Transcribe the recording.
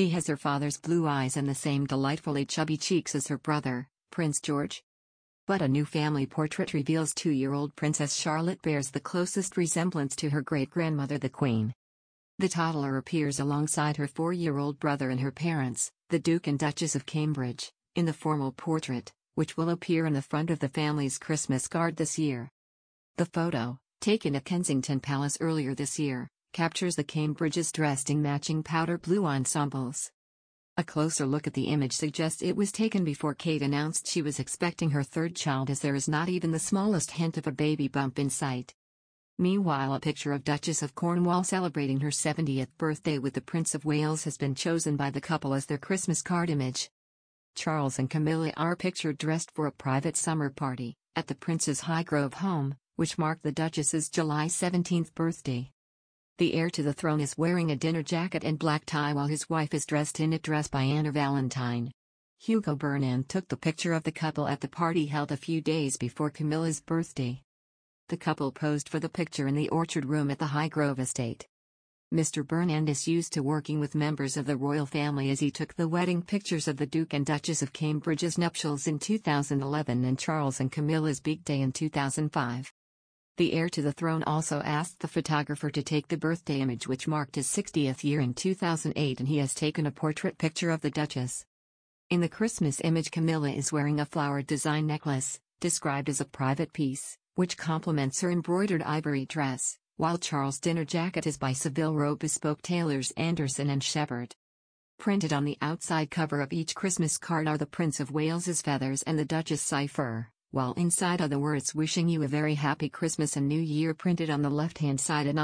She has her father's blue eyes and the same delightfully chubby cheeks as her brother, Prince George. But a new family portrait reveals two-year-old Princess Charlotte bears the closest resemblance to her great-grandmother the Queen. The toddler appears alongside her four-year-old brother and her parents, the Duke and Duchess of Cambridge, in the formal portrait, which will appear in the front of the family's Christmas card this year. The photo, taken at Kensington Palace earlier this year, captures the Cambridge's dressed in matching powder blue ensembles. A closer look at the image suggests it was taken before Kate announced she was expecting her third child as there is not even the smallest hint of a baby bump in sight. Meanwhile a picture of Duchess of Cornwall celebrating her 70th birthday with the Prince of Wales has been chosen by the couple as their Christmas card image. Charles and Camilla are pictured dressed for a private summer party, at the Prince's Highgrove home, which marked the Duchess's July 17th birthday. The heir to the throne is wearing a dinner jacket and black tie while his wife is dressed in a dress by Anna Valentine. Hugo Bernand took the picture of the couple at the party held a few days before Camilla's birthday. The couple posed for the picture in the orchard room at the High Grove estate. Mr. Bernand is used to working with members of the royal family as he took the wedding pictures of the Duke and Duchess of Cambridge's nuptials in 2011 and Charles and Camilla's big day in 2005. The heir to the throne also asked the photographer to take the birthday image which marked his 60th year in 2008 and he has taken a portrait picture of the Duchess. In the Christmas image Camilla is wearing a flower design necklace, described as a private piece, which complements her embroidered ivory dress, while Charles' dinner jacket is by Seville Row bespoke tailors Anderson and Shepard. Printed on the outside cover of each Christmas card are the Prince of Wales's feathers and the Duchess' cipher while inside are the words wishing you a very happy Christmas and New Year printed on the left hand side and